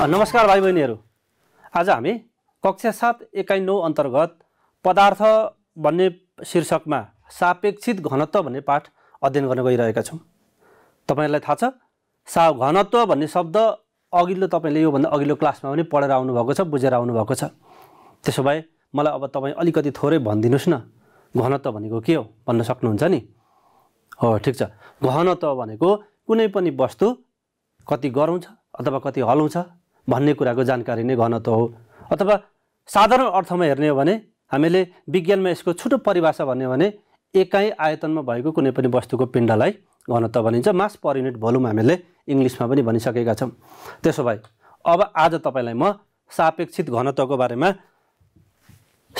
नमस्कार भाइ बहिनीहरू आज हामी कक्षा सात एकाइ नौ अन्तर्गत पदार्थ भन्ने शीर्षकमा सापेक्षित घनत्व भन्ने पाठ अध्ययन गर्न गइरहेका छौँ तपाईँहरूलाई थाहा छ सा घनत्व भन्ने शब्द अघिल्लो तपाईँले योभन्दा अघिल्लो क्लासमा पनि पढेर आउनुभएको छ बुझेर आउनुभएको छ त्यसो भए मलाई अब तपाईँ अलिकति थोरै भनिदिनुहोस् न घनत्व भनेको के हो भन्न सक्नुहुन्छ नि हो ठिक छ घनत्व भनेको कुनै पनि वस्तु कति गरौँ अथवा कति हलाउँछ भन्ने कुराको जानकारी नै घनत्व हो अथवा साधारण अर्थमा हेर्ने हो भने हामीले विज्ञानमा यसको छुटो परिभाषा भन्यो भने एकाइ आयतनमा भएको कुनै पनि वस्तुको पिण्डलाई घनत्व भनिन्छ मास पर युनिट भोल्युम हामीले इङ्ग्लिसमा पनि भनिसकेका छौँ त्यसो भए अब आज तपाईँलाई म सापेक्षित घनत्वको बारेमा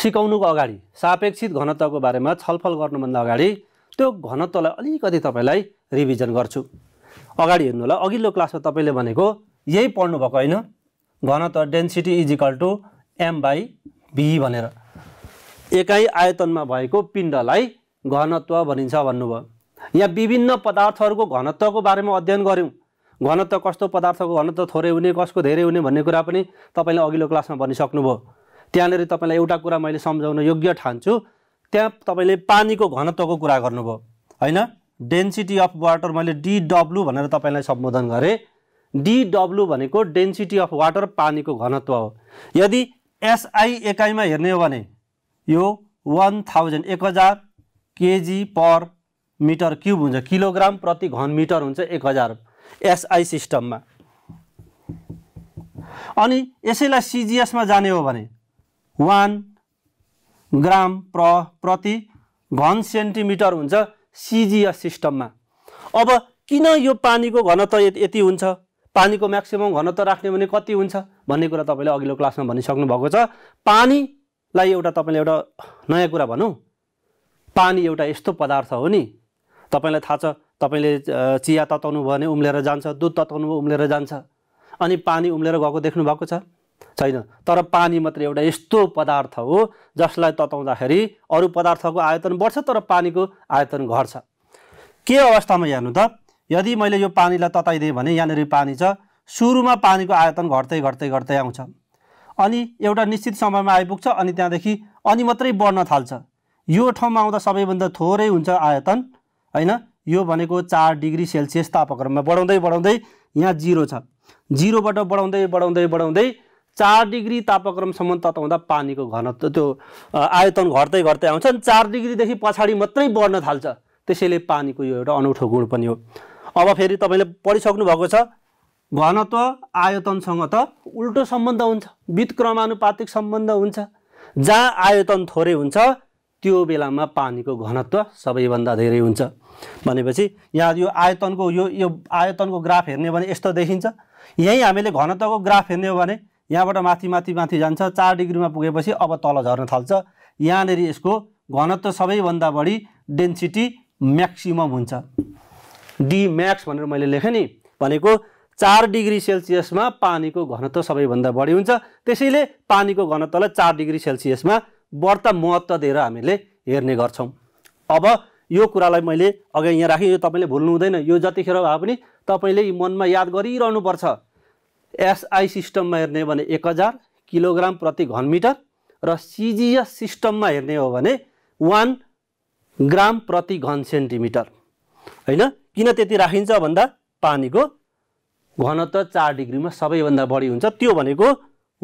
सिकाउनुको अगाडि सापेक्षित घनत्वको बारेमा छलफल गर्नुभन्दा अगाडि त्यो घनत्वलाई अलिकति तपाईँलाई रिभिजन गर्छु अगाडि हेर्नु होला अघिल्लो क्लासमा तपाईँले भनेको यही पढ्नुभएको होइन घनत्व density is equal to m by v भनेर एकाइ आयतनमा भएको पिण्डलाई घनत्व भनिन्छ भन्नुभयो यहाँ विभिन्न पदार्थहरूको घनत्वको बारेमा अध्ययन गऱ्यौँ घनत्व कस्तो पदार्थको घनत्व थोरै हुने कसको धेरै हुने भन्ने कुरा पनि तपाईँले अघिल्लो क्लासमा भनिसक्नुभयो त्यहाँनिर तपाईँलाई एउटा कुरा मैले सम्झाउन योग्य ठान्छु त्यहाँ तपाईँले पानीको घनत्वको कुरा गर्नुभयो होइन डेन्सिटी अफ वाटर मैले डिडब्लु भनेर तपाईँलाई सम्बोधन गरेँ डिडब्लु भनेको डेन्सिटी अफ वाटर पानीको घनत्व हो यदि एसआई एकाइमा हेर्ने हो भने यो वान थाउजन्ड एक हजार केजी पर मिटर क्युब हुन्छ किलोग्राम प्रति घन मिटर हुन्छ एक हजार एसआई सिस्टममा अनि यसैलाई सिजिएसमा जाने हो भने वान ग्राम प्र प्रति घन सेन्टिमिटर हुन्छ सिजिएस सिस्टममा अब किन यो पानीको घनत्व यति हुन्छ पानीको म्याक्सिमम् घनत्व राख्ने भने कति हुन्छ भन्ने कुरा तपाईँले अघिल्लो क्लासमा भनिसक्नु भएको छ पानीलाई एउटा तपाईँले एउटा नयाँ कुरा भनौँ पानी एउटा यस्तो पदार्थ हो नि तपाईँलाई थाहा छ तपाईँले चिया तताउनु भयो भने उम्लेर जान्छ दुध तताउनु भयो उम्लेर जान्छ अनि पानी उम्लेर गएको देख्नु भएको छ छैन तर पानी मात्रै एउटा यस्तो पदार्थ हो जसलाई तताउँदाखेरि अरू पदार्थको आयतन बढ्छ तर पानीको आयतन घट्छ के अवस्थामा हेर्नु त यदि मैले यो पानीलाई तताइदिएँ भने यहाँनिर पानी छ सुरुमा पानीको आयतन घट्दै घट्दै घट्दै आउँछ अनि एउटा निश्चित समयमा आइपुग्छ अनि त्यहाँदेखि अनि मात्रै बढ्न थाल्छ यो ठाउँमा आउँदा सबैभन्दा थोरै हुन्छ आयतन होइन यो भनेको चार डिग्री सेल्सियस तापक्रममा बढाउँदै बढाउँदै यहाँ जिरो छ जिरोबाट बढाउँदै बढाउँदै बढाउँदै चार डिग्री तापक्रमसम्म तताउँदा पानीको घनत्व त्यो आयतन घट्दै घट्दै आउँछ अनि चार डिग्रीदेखि पछाडि मात्रै बढ्न थाल्छ त्यसैले पानीको यो एउटा अनौठो गुण पनि हो अब फेरि तपाईँले पढिसक्नु भएको छ घनत्व आयतनसँग त उल्टो सम्बन्ध हुन्छ क्रमानुपातिक सम्बन्ध हुन्छ जहाँ आयतन थोरै हुन्छ त्यो बेलामा पानीको घनत्व सबैभन्दा धेरै हुन्छ भनेपछि यहाँ यो आयतनको यो यो आयतनको ग्राफ हेर्ने भने यस्तो देखिन्छ यहीँ हामीले घनत्वको ग्राफ हेर्ने हो भने यहाँबाट माथि माथि माथि जान्छ चार डिग्रीमा पुगेपछि अब तल झर्न थाल्छ यहाँनिर यसको घनत्व सबैभन्दा बढी डेन्सिटी म्याक्सिमम हुन्छ डी म्याक्स भनेर मैले लेखेँ नि भनेको चार डिग्री सेल्सियसमा पानीको घनत्व सबैभन्दा बढी हुन्छ त्यसैले पानीको घनत्वलाई चार डिग्री सेल्सियसमा बढ्ता महत्त्व दिएर हामीले हेर्ने गर्छौँ अब यो कुरालाई मैले अघि यहाँ राखेँ यो तपाईँले भुल्नु हुँदैन यो जतिखेर भए पनि तपाईँले मनमा याद गरिरहनुपर्छ एसआई सिस्टममा हेर्ने हो भने एक हजार किलोग्राम प्रति घनमिटर र सिजिएस सिस्टममा हेर्ने हो भने वान ग्राम प्रति घन सेन्टिमिटर होइन किन त्यति राखिन्छ भन्दा पानीको घनत्व चार डिग्रीमा सबैभन्दा बढी हुन्छ त्यो भनेको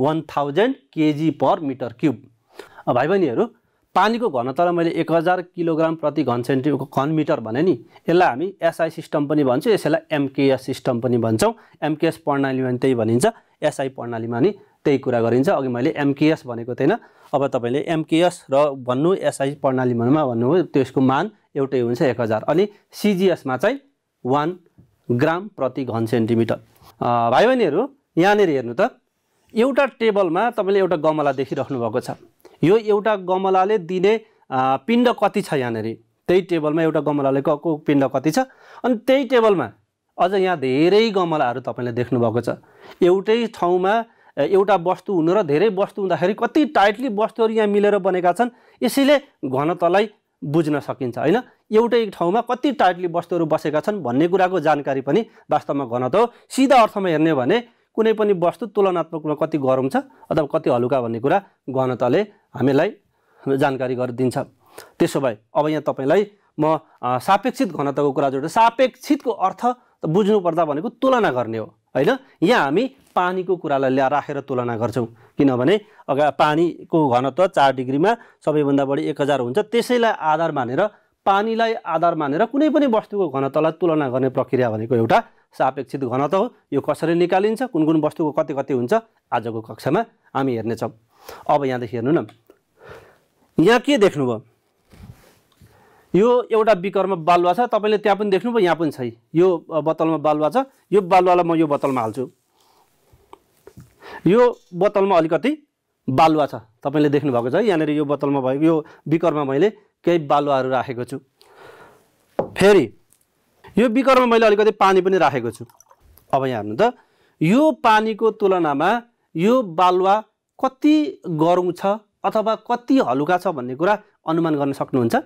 one thousand kg per metre cube भाइ बहिनीहरू पानीको घनत्वलाई मैले एक हजार किलोग्राम प्रति घन सेन्टि घन मिटर भने नि यसलाई हामी एसआई सिस्टम पनि भन्छौँ यसैलाई एमकेएस सिस्टम पनि भन्छौँ एमकेएस प्रणालीमा पनि त्यही भनिन्छ एसआई प्रणालीमा नि त्यही कुरा गरिन्छ अघि मैले एमकेएस भनेको थिएन अब तपाईँले एमकेएस र भन्नु एसआई प्रणालीमा भन्नुभयो त्यसको मान एउटै हुन्छ एक हजार अनि सिजिएसमा चाहिँ वान ग्राम प्रति घन सेन्टिमिटर भाइ बहिनीहरू यहाँनिर हेर्नु त एउटा टेबलमा तपाईँले एउटा गमला देखिराख्नु भएको छ यो एउटा गमलाले दिने पिण्ड कति छ यहाँनिर त्यही टेबलमा एउटा गमलाले को पिण्ड कति छ अनि त्यही टेबलमा अझ यहाँ धेरै गमलाहरू तपाईँले देख्नुभएको छ एउटै ठाउँमा एउटा वस्तु हुनु र धेरै वस्तु हुँदाखेरि कति टाइटली वस्तुहरू यहाँ मिलेर बनेका छन् यसैले घनत्वलाई बुझ्न सकिन्छ होइन एउटै ठाउँमा कति टाइटली वस्तुहरू बसेका छन् भन्ने कुराको जानकारी पनि वास्तवमा घनत हो सिधा अर्थमा हेर्ने भने कुनै पनि वस्तु तुलनात्मक रूपमा कति गरौँ छ अथवा कति हलुका भन्ने कुरा घनताले हामीलाई जानकारी गरिदिन्छ त्यसो भए अब यहाँ तपाईँलाई म सापेक्षित घनत्वको कुरा जोड्छु सापेक्षितको अर्थ त बुझ्नुपर्दा भनेको तुलना गर्ने हो होइन यहाँ हामी पानीको कुरालाई ल्या राखेर तुलना गर्छौँ किनभने अगा पानीको घनत्व चार डिग्रीमा सबैभन्दा बढी एक हजार हुन्छ त्यसैलाई आधार मानेर पानीलाई आधार मानेर कुनै पनि वस्तुको घनत्वलाई तुलना गर्ने प्रक्रिया भनेको एउटा सापेक्षित घनत्व हो यो कसरी निकालिन्छ कुन कुन वस्तुको कति कति हुन्छ आजको कक्षामा हामी हेर्नेछौँ अब यहाँदेखि हेर्नु न यहाँ के देख्नुभयो यो एउटा बिकरमा बालुवा छ तपाईँले त्यहाँ पनि देख्नुभयो यहाँ पनि छ यो बोतलमा बालुवा छ यो बालुवालाई म यो बोतलमा हाल्छु यो बोतलमा अलिकति बालुवा छ तपाईँले देख्नुभएको छ है यहाँनिर यो बोतलमा भएको यो बिकरमा मैले केही बालुवाहरू राखेको छु फेरि यो बिकरमा मैले अलिकति पानी पनि राखेको छु अब यहाँ हेर्नु त यो पानीको तुलनामा यो बालुवा कति गरौँ छ अथवा कति हलुका छ भन्ने कुरा अनुमान गर्न सक्नुहुन्छ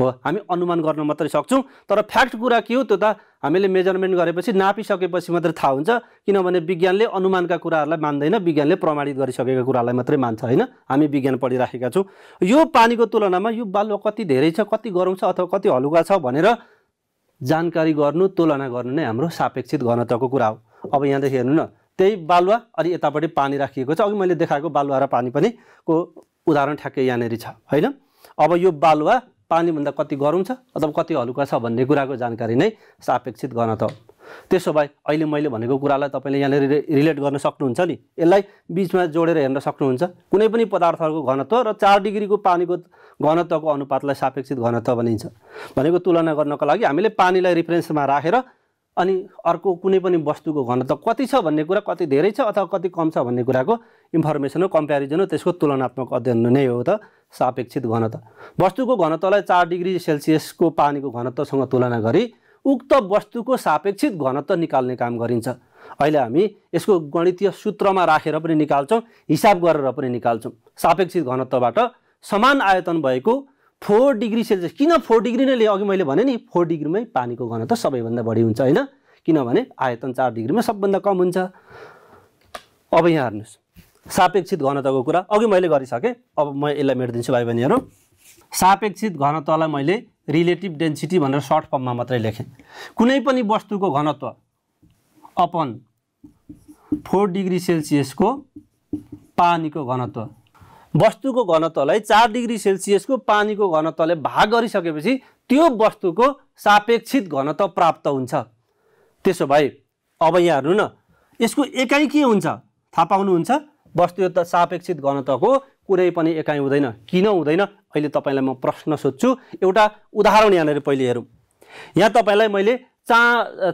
हो हामी अनुमान गर्न मात्रै सक्छौँ तर फ्याक्ट कुरा के हो त्यो त हामीले मेजरमेन्ट गरेपछि नापिसकेपछि मात्रै थाहा हुन्छ किनभने विज्ञानले अनुमानका कुराहरूलाई मान्दैन विज्ञानले प्रमाणित गरिसकेका कुरालाई मात्रै मान्छ होइन हामी विज्ञान पढिराखेका छौँ यो पानीको तुलनामा यो बालुवा कति धेरै छ कति गरौँ छ अथवा कति हलुका छ भनेर जानकारी गर्नु तुलना गर्नु नै हाम्रो सापेक्षित घनत्वको कुरा हो अब यहाँदेखि हेर्नु न त्यही बालुवा अनि यतापट्टि पानी राखिएको छ अघि मैले देखाएको बालुवा र पानी पनि को उदाहरण ठ्याक्कै यहाँनिर छ होइन अब यो बालुवा पानीभन्दा कति गरौँ छ अथवा कति हलुका छ भन्ने कुराको जानकारी नै सापेक्षित गर्न त त्यसो भए अहिले मैले भनेको कुरालाई तपाईँले यहाँले रिले रिलेट गर्न सक्नुहुन्छ नि यसलाई बिचमा जोडेर हेर्न सक्नुहुन्छ कुनै पनि पदार्थहरूको घनत्व र चार डिग्रीको पानीको घनत्वको अनुपातलाई सापेक्षित घनत्व भनिन्छ भनेको तुलना गर्नको लागि हामीले पानीलाई रिफरेन्समा राखेर अनि अर्को कुनै पनि वस्तुको घनत्व कति छ भन्ने कुरा कति धेरै छ अथवा कति कम छ भन्ने कुराको इन्फर्मेसन हो कम्पेरिजन हो त्यसको तुलनात्मक अध्ययन नै हो त सापेक्षित घनत्व वस्तुको घनत्वलाई चार डिग्री सेल्सियसको पानीको घनत्वसँग तुलना गरी उक्त वस्तुको सापेक्षित घनत्व निकाल्ने काम गरिन्छ अहिले हामी यसको गणितीय सूत्रमा राखेर पनि निकाल्छौँ हिसाब गरेर पनि निकाल्छौँ सापेक्षित घनत्वबाट समान आयतन भएको फोर डिग्री सेल्सियस किन फोर डिग्री नै लिएँ अघि मैले भने नि फोर डिग्रीमै पानीको घनत्व सबैभन्दा बढी हुन्छ होइन किनभने आयतन चार डिग्रीमा सबभन्दा कम हुन्छ अब यहाँ हेर्नुहोस् सापेक्षित घनत्वको कुरा अघि मैले गरिसकेँ अब म यसलाई मेटिदिन्छु भाइ बहिनीहरू सापेक्षित घनत्वलाई मैले रिलेटिभ डेन्सिटी भनेर सर्ट फर्ममा मात्रै लेखेँ कुनै पनि वस्तुको घनत्व अपन फोर डिग्री सेल्सियसको पानीको घनत्व वस्तुको घनत्वलाई चार डिग्री सेल्सियसको पानीको घनत्वले भाग गरिसकेपछि त्यो वस्तुको सापेक्षित घनत्व प्राप्त हुन्छ त्यसो भए अब यहाँ हेर्नु न यसको एकाइ के हुन्छ थाहा पाउनुहुन्छ वस्तुयुद्ध सापेक्षित गणतको कुनै पनि एकाइ हुँदैन किन हुँदैन अहिले तपाईँलाई म प्रश्न सोध्छु एउटा उदाहरण यहाँनिर पहिले हेरौँ यहाँ तपाईँलाई मैले चा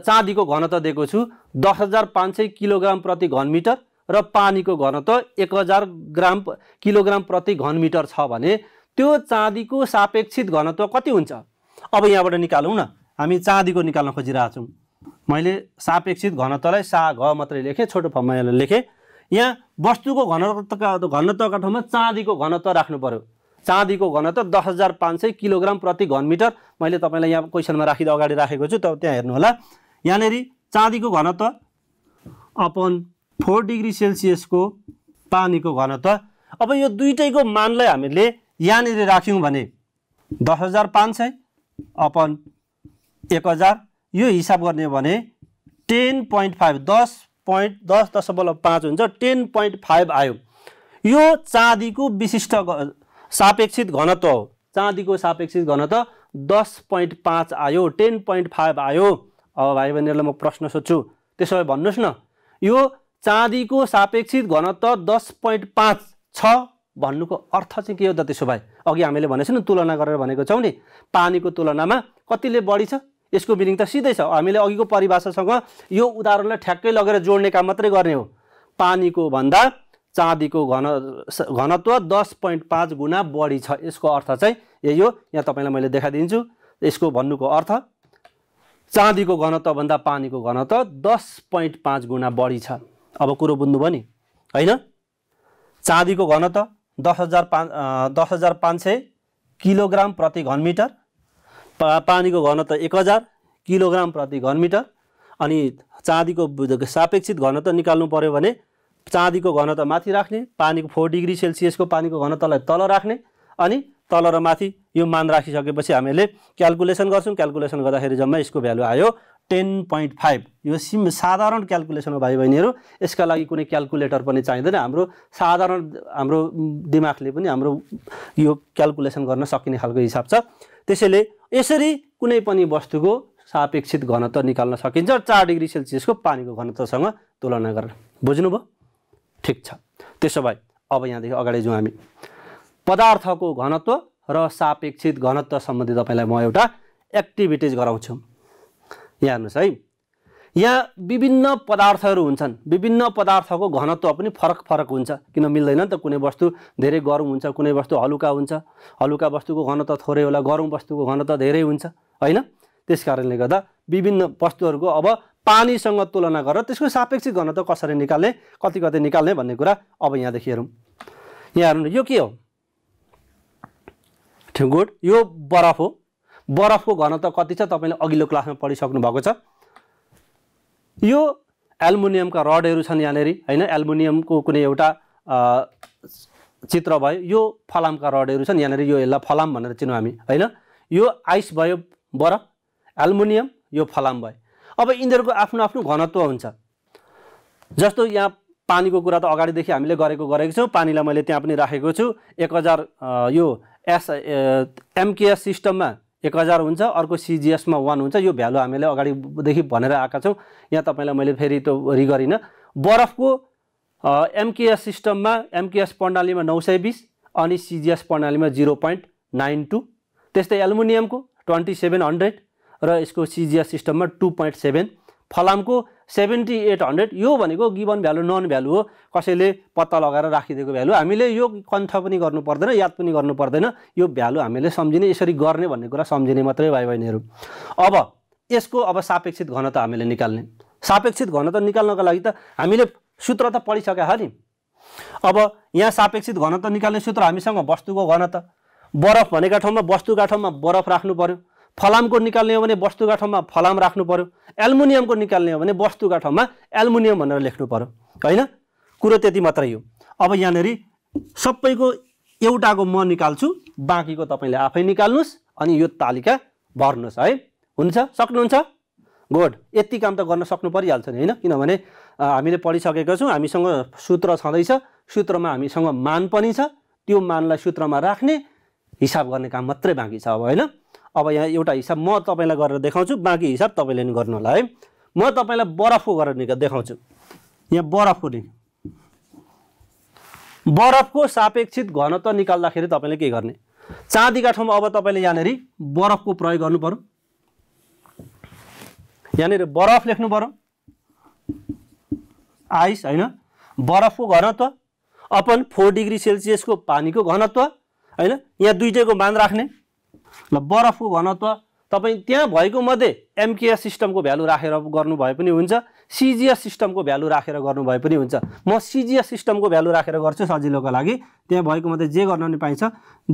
चाँदीको घनत्व दिएको छु दस हजार पाँच सय किलोग्राम प्रति घनमिटर र पानीको घनत्व एक हजार ग्राम किलोग्राम प्रति घनमिटर छ भने त्यो चाँदीको सापेक्षित घनत्व कति हुन्छ अब यहाँबाट निकालौँ न हामी चाँदीको निकाल्न छौँ मैले सापेक्षित घनत्वलाई सा घ मात्रै लेखेँ छोटो फर्ममा लेखेँ यहाँ वस्तुको घनत्वका घनत्वका ठाउँमा चाँदीको घनत्व राख्नु पऱ्यो चाँदीको घनत्व दस हजार पाँच सय किलोग्राम प्रति घनमिटर मैले तपाईँलाई यहाँ क्वेसनमा राखिदिँदा अगाडि राखेको छु त त्यहाँ हेर्नुहोला यहाँनिर चाँदीको घनत्व अपन फोर डिग्री सेल्सियसको पानीको घनत्व अब यो दुइटैको मानलाई हामीले यहाँनिर राख्यौँ भने दस हजार पाँच सय अपन एक हजार यो हिसाब गर्ने भने टेन पोइन्ट फाइभ दस पोइन्ट दस दशमलव पाँच हुन्छ टेन पोइन्ट फाइभ आयो यो चाँदीको विशिष्ट सापेक्षित घनत्व हो चाँदीको सापेक्षित घनत्व दस पोइन्ट पाँच आयो टेन पोइन्ट फाइभ आयो अब भाइ बहिनीहरूलाई म प्रश्न सोध्छु त्यसो भए भन्नुहोस् न यो चाँदीको सापेक्षित घनत्व दस पोइन्ट पाँच छ भन्नुको अर्थ चाहिँ के हो त त्यसो भए अघि हामीले भनेछौँ नि तुलना गरेर भनेको छौँ नि पानीको तुलनामा कतिले बढी छ यसको मिनिङ त सिधै छ हामीले अघिको परिभाषासँग यो उदाहरणलाई ठ्याक्कै लगेर जोड्ने काम मात्रै गर्ने हो पानीको भन्दा चाँदीको घन घनत्व दस पोइन्ट पाँच गुणा बढी छ यसको अर्थ चाहिँ यही हो यहाँ तपाईँलाई मैले देखाइदिन्छु यसको भन्नुको अर्थ चाँदीको घनत्वभन्दा पानीको घनत्व दस पोइन्ट पाँच गुणा बढी छ अब कुरो बुझ्नुभयो नि होइन चाँदीको घनत्व दस हजार पाँच दस हजार पाँच सय किलोग्राम प्रति घनमिटर पानीको घनत्व एक हजार किलोग्राम प्रति घनमिटर अनि चाँदीको सापेक्षित घनत्व निकाल्नु पऱ्यो भने चाँदीको घनत्व माथि राख्ने पानीको फोर डिग्री सेल्सियसको पानीको घनत्वलाई तल राख्ने अनि तल र माथि यो मान राखिसकेपछि हामीले क्यालकुलेसन गर्छौँ क्यालकुलेसन गर्दाखेरि जम्मा यसको भ्यालु आयो टेन पोइन्ट फाइभ यो सिम साधारण क्यालकुलेसन हो भाइ बहिनीहरू यसका लागि कुनै क्यालकुलेटर पनि चाहिँदैन हाम्रो साधारण हाम्रो दिमागले पनि हाम्रो यो क्यालकुलेसन गर्न सकिने खालको हिसाब छ त्यसैले यसरी कुनै पनि वस्तुको सापेक्षित घनत्व निकाल्न सकिन्छ चार डिग्री सेल्सियसको पानीको घनत्वसँग तुलना गरेर बुझ्नुभयो ठिक छ त्यसो भए अब यहाँदेखि अगाडि जाउँ हामी पदार्थको घनत्व र सापेक्षित घनत्व सम्बन्धी तपाईँलाई म एउटा एक्टिभिटिज गराउँछु यहाँ हेर्नुहोस् है यहाँ विभिन्न पदार्थहरू हुन्छन् विभिन्न पदार्थको घनत्व पनि फरक फरक हुन्छ किन मिल्दैन नि त कुनै वस्तु धेरै गरौँ हुन्छ कुनै वस्तु हलुका हुन्छ हलुका वस्तुको घनत्व थोरै होला गरौँ वस्तुको घनत्व धेरै हुन्छ होइन त्यस कारणले गर्दा विभिन्न वस्तुहरूको अब पानीसँग तुलना गरेर त्यसको सापेक्षिक घनत्व कसरी निकाल्ने कति कति निकाल्ने भन्ने कुरा अब यहाँदेखि हेरौँ यहाँ हेर्नु यो के हो गुड यो बरफ हो बरफको घनत्व कति छ तपाईँले अघिल्लो क्लासमा पढिसक्नु भएको छ यो एल्मुनियमका रडहरू छन् यहाँनिर होइन एल्मुनियमको कुनै एउटा चित्र भयो यो फलामका रडहरू छन् यहाँनिर यो यसलाई फलाम भनेर चिनौँ हामी होइन यो आइस भयो बरफ एल्मुनियम यो फलाम भयो अब यिनीहरूको आफ्नो आफ्नो घनत्व हुन्छ जस्तो यहाँ पानीको कुरा त अगाडिदेखि हामीले गरेको गरेको छौँ पानीलाई मैले त्यहाँ पनि राखेको छु एक हजार यो एस एमकेएस सिस्टममा एक हजार हुन्छ अर्को सिजिएसमा वान हुन्छ यो भ्यालु हामीले अगाडिदेखि भनेर आएका छौँ यहाँ तपाईँलाई मैले फेरि त्यो रि गरिनँ बरफको एमकेएस सिस्टममा एमकेएस प्रणालीमा नौ सय बिस अनि सिजिएस प्रणालीमा जिरो पोइन्ट नाइन टू त्यस्तै एल्मुनियमको ट्वेन्टी सेभेन हन्ड्रेड र यसको सिजिएस सिस्टममा टू पोइन्ट सेभेन फलामको सेभेन्टी एट हन्ड्रेड यो भनेको गिभन भ्यालु नन भ्यालु हो कसैले पत्ता लगाएर राखिदिएको भ्यालु हामीले यो कन्थ पनि गर्नु पर्दैन याद पनि गर्नु पर्दैन यो भ्यालु हामीले सम्झिने यसरी गर्ने भन्ने कुरा सम्झिने मात्रै भाइ बहिनीहरू अब यसको अब सापेक्षित घनता हामीले निकाल्ने सापेक्षित घनता निकाल्नको लागि त हामीले सूत्र त पढिसक्यो छ नि अब यहाँ सापेक्षित घनत्व निकाल्ने सूत्र हामीसँग वस्तुको घनत्व बरफ भनेका ठाउँमा वस्तुका ठाउँमा बरफ राख्नु पऱ्यो फलामको निकाल्ने हो भने वस्तुका ठाउँमा फलाम राख्नु पऱ्यो एल्मुनियमको निकाल्ने हो भने वस्तुका ठाउँमा एल्मुनियम भनेर लेख्नु पऱ्यो होइन कुरो त्यति मात्रै हो अब यहाँनिर सबैको एउटाको म निकाल्छु बाँकीको तपाईँले आफै निकाल्नुहोस् अनि यो तालिका भर्नुहोस् है हुन्छ सक्नुहुन्छ गुड यति काम त गर्न सक्नु परिहाल्छ नि होइन किनभने हामीले पढिसकेका छौँ हामीसँग सूत्र छँदैछ सूत्रमा हामीसँग मान पनि छ त्यो मानलाई सूत्रमा राख्ने हिसाब गर्ने काम मात्रै बाँकी छ अब होइन अब यहाँ एउटा हिसाब म तपाईँलाई गरेर देखाउँछु बाँकी हिसाब तपाईँले नि गर्नु होला है म तपाईँलाई बरफको गरेर नि देखाउँछु यहाँ बरफको नि बरफको सापेक्षित घनत्व निकाल्दाखेरि तपाईँले के गर्ने चाँदीका ठाउँमा अब तपाईँले यहाँनिर बरफको प्रयोग गर्नु पर्यो यहाँनिर बरफ लेख्नु पर्यो आइस होइन बरफको घनत्व अपन फोर डिग्री सेल्सियसको पानीको घनत्व होइन यहाँ दुइटैको मान राख्ने ल बरफ हो भन त तपाईँ त्यहाँ भएको मध्ये एमकेएस सिस्टमको भ्यालु राखेर गर्नुभए पनि हुन्छ सिजिएस सिस्टमको भ्यालु राखेर गर्नुभए पनि हुन्छ म सिजिएस सिस्टमको भ्यालु राखेर गर्छु सजिलोको लागि त्यहाँ भएको मध्ये जे गर्न नि पाइन्छ